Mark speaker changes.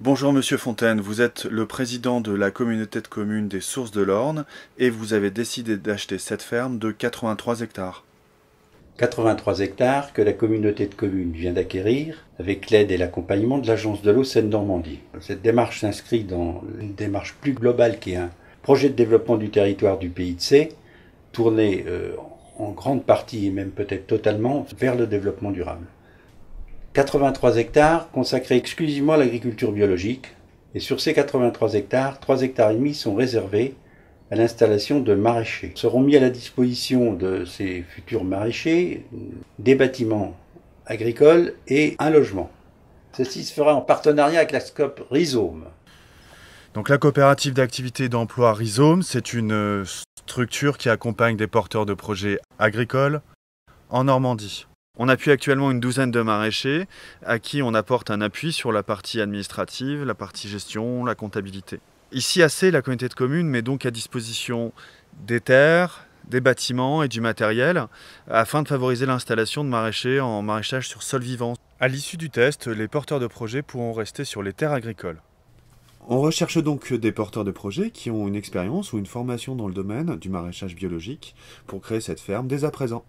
Speaker 1: Bonjour Monsieur Fontaine, vous êtes le président de la communauté de communes des Sources de l'Orne et vous avez décidé
Speaker 2: d'acheter cette ferme de 83 hectares. 83 hectares que la communauté de communes vient d'acquérir avec l'aide et l'accompagnement de l'Agence de l'eau Seine-Normandie. Cette démarche s'inscrit dans une démarche plus globale qui est un projet de développement du territoire du pays de C, tourné euh, en grande partie et même peut-être totalement vers le développement durable. 83 hectares consacrés exclusivement à l'agriculture biologique, et sur ces 83 hectares, 3 hectares et demi sont réservés à l'installation de maraîchers. Seront mis à la disposition de ces futurs maraîchers des bâtiments agricoles et un logement. Ceci se fera en partenariat avec la SCOP Rhizome.
Speaker 1: Donc la coopérative d'activité d'emploi Rhizome, c'est une structure qui accompagne des porteurs de projets agricoles en Normandie. On appuie actuellement une douzaine de maraîchers à qui on apporte un appui sur la partie administrative, la partie gestion, la comptabilité. Ici, assez, la communauté de communes met donc à disposition des terres, des bâtiments et du matériel afin de favoriser l'installation de maraîchers en maraîchage sur sol vivant. À l'issue du test, les porteurs de projets pourront rester sur les terres agricoles. On recherche donc des porteurs de projets qui ont une expérience ou une formation dans le domaine du maraîchage biologique pour créer cette ferme dès à présent.